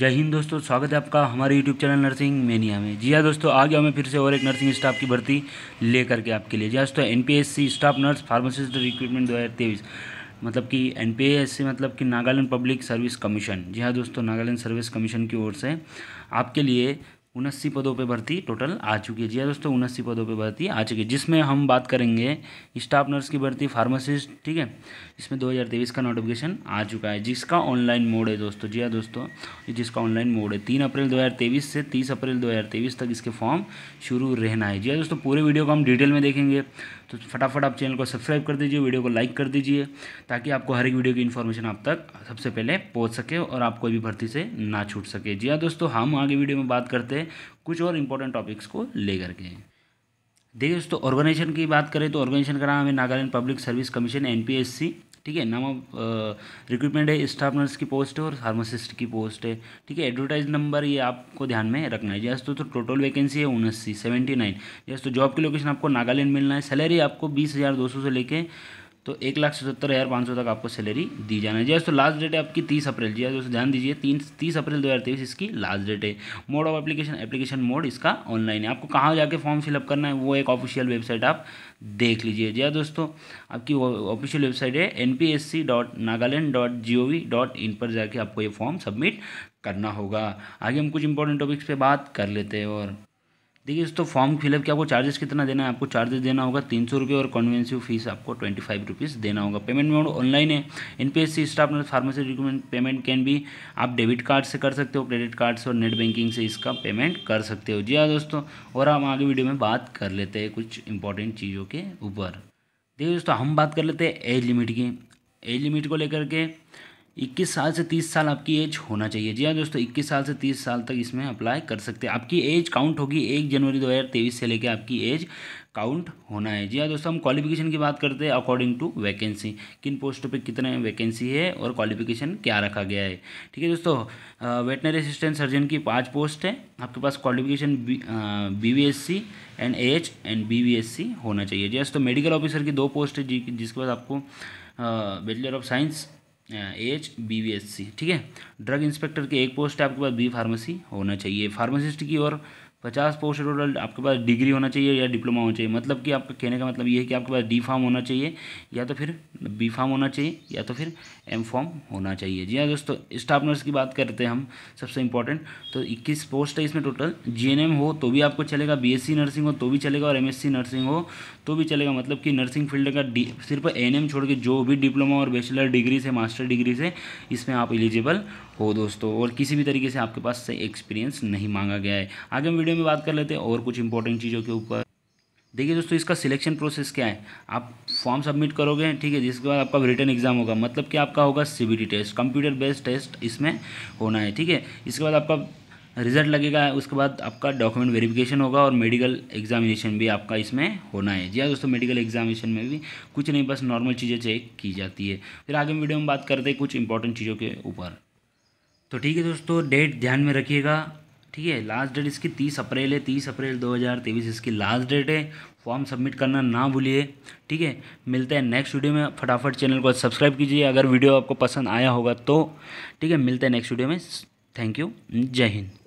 जय हिंद दोस्तों स्वागत है आपका हमारे यूट्यूब चैनल नर्सिंग मेनिया में जी हाँ दोस्तों आ गया मैं फिर से और एक नर्सिंग स्टाफ की भर्ती लेकर के आपके लिए जी हाँ दोस्तों N staff nurse pharmacist recruitment दो मतलब कि एन मतलब कि नागालैंड पब्लिक सर्विस कमीशन जी हाँ दोस्तों नागालैंड सर्विस कमीशन की ओर से आपके लिए उन्नासी पदों पे भर्ती टोटल आ चुकी है जी हाँ दोस्तों उन्नासी पदों पे भर्ती आ चुकी है जिसमें हम बात करेंगे स्टाफ नर्स की भर्ती फार्मासिस्ट ठीक है इसमें 2023 का नोटिफिकेशन आ चुका है जिसका ऑनलाइन मोड है दोस्तों जी हाँ दोस्तों जिसका ऑनलाइन मोड है तीन अप्रैल 2023 से तीस अप्रैल तेईस तक इसके फॉर्म शुरू रहना है जी हाँ दोस्तों पूरे वीडियो को हम डिटेल में देखेंगे तो फटाफट आप चैनल को सब्सक्राइब कर दीजिए वीडियो को लाइक कर दीजिए ताकि आपको हर एक वीडियो की इन्फॉर्मेशन आप तक सबसे पहले पहुँच सके और आप कोई भी भर्ती से ना छूट सके जी हाँ दोस्तों हम आगे वीडियो में बात करते हैं करें कुछ और इम्पोर्टेंट टॉपिक्स को लेकर के देखिए दोस्तों ऑर्गेनाइजेशन की बात करें तो ऑर्गेनाइजेशन का नाम है Nagaland public service commission N ठीक है नाम ऑफ रिक्रूटमेंट है स्टाफ नर्स की पोस्ट है और फार्मासिस्ट की पोस्ट है ठीक है एडवर्टाइज नंबर ये आपको ध्यान में रखना है जैसे तो टोटल वैकेंसी है उन्नीस सेवेंटी नाइन जैसे तो जॉब की लोकेशन आपको नागालैंड मिलना है सैलरी आपको बीस हज़ार दो सौ से लेके तो एक लाख सतहत्तर हज़ार पाँच सौ तक आपको सैलरी दी जाना जी दोस्तों लास्ट डेट है आपकी तीस अप्रैल जी दोस्तों ध्यान दीजिए तीन तीस अप्रैल दो हज़ार तेईस इसकी लास्ट डेट है mode of application application mode इसका ऑनलाइन है आपको कहाँ जाके फॉर्म फिलअप करना है वो एक ऑफिशियल वेबसाइट आप देख लीजिए जी दोस्तों आपकी ऑफिशियल वेबसाइट है N P S C dot Nagaland dot G O V dot in पर जाके आपको ये फॉर्म सबमिट करना होगा आगे हम कुछ इंपॉर्टेंट टॉपिक्स पर बात कर लेते हैं और देखिए दोस्तों फॉर्म फिलअप के आपको चार्जेस कितना देना है आपको चार्जेस देना होगा तीन सौ रुपये और कन्वेंसिव फीस आपको ट्वेंटी फाइव रुपीज़ देना होगा पेमेंट मोड ऑनलाइन है NPSC C staff nurse pharmacy recommend payment can भी आप डेबिट कार्ड से कर सकते हो क्रेडिट कार्ड से और नेट बैंकिंग से इसका पेमेंट कर सकते हो जी हाँ दोस्तों और हम आगे वीडियो में बात कर लेते हैं कुछ इंपॉर्टेंट चीज़ों के ऊपर देखिए दोस्तों हम बात कर लेते हैं एज लिमिट की एज लिमिट को लेकर के इक्कीस साल से तीस साल आपकी एज होना चाहिए जी हाँ दोस्तों इक्कीस साल से तीस साल तक इसमें अप्लाई कर सकते हैं आपकी एज काउंट होगी एक जनवरी दो हज़ार तेईस से लेकर आपकी एज काउंट होना है जी हाँ दोस्तों हम क्वालिफिकेशन की बात करते हैं अकॉर्डिंग टू वैकेंसी किन पोस्टों पे कितने वैकेंसी है और क्वालिफिकेशन क्या रखा गया है ठीक है दोस्तों वेटनरी असिस्टेंट सर्जन की पाँच पोस्ट है आपके पास qualification B V S C and H and B V S C होना चाहिए जी हाँ दोस्तों मेडिकल ऑफिसर की दो पोस्ट है जिसके पास आपको bachelor of science H B V S C ठीक है ड्रग इंस्पेक्टर के एक पोस्ट है आपके पास बी फार्मेसी होना चाहिए फार्मासिस्ट की और पचास पोस्ट टोटल आपके पास डिग्री होना चाहिए या डिप्लोमा होना चाहिए मतलब कि आपका कहने का मतलब ये है कि आपके पास डी फार्म होना चाहिए या तो फिर बी फार्म होना चाहिए या तो फिर एम फॉर्म होना चाहिए जी हाँ दोस्तों स्टाफ नर्स की बात करते हैं हम सबसे इंपॉर्टेंट तो इक्कीस पोस्ट है इसमें टोटल जी हो तो भी आपको चलेगा बी नर्सिंग हो तो भी चलेगा और एम नर्सिंग हो तो भी चलेगा मतलब कि नर्सिंग फील्ड का सिर्फ एन छोड़ के जो भी डिप्लोमा और बैचलर डिग्री से मास्टर डिग्री से इसमें आप एलिजिबल हो दोस्तों और किसी भी तरीके से आपके पास से एक्सपीरियंस नहीं मांगा गया है आगे हम वीडियो में बात कर लेते हैं और कुछ इंपॉर्टेंट चीज़ों के ऊपर देखिए दोस्तों इसका सिलेक्शन प्रोसेस क्या है आप फॉर्म सबमिट करोगे ठीक है जिसके बाद आपका रिटर्न एग्जाम होगा मतलब कि आपका होगा C test computer based test इसमें होना है ठीक है इसके बाद आपका रिजल्ट लगेगा उसके बाद आपका डॉक्यूमेंट वेरिफिकेशन होगा और मेडिकल एग्जामिनेशन भी आपका इसमें होना है जी हाँ दोस्तों मेडिकल एग्जामिनेशन में भी कुछ नहीं बस नॉर्मल चीज़ें चेक की जाती है फिर आगे वीडियो में बात करते हैं कुछ इंपॉर्टेंट चीज़ों के ऊपर तो ठीक है दोस्तों डेट ध्यान में रखिएगा ठीक है लास्ट डेट इसकी तीस अप्रैल है तीस अप्रैल दो हज़ार तेईस इसकी लास्ट डेट है फॉर्म सबमिट करना ना भूलिए ठीक है मिलते हैं नेक्स्ट वीडियो में फटाफट चैनल को सब्सक्राइब कीजिए अगर वीडियो आपको पसंद आया होगा तो ठीक है मिलते हैं नेक्स्ट वीडियो में थैंक यू जय हिंद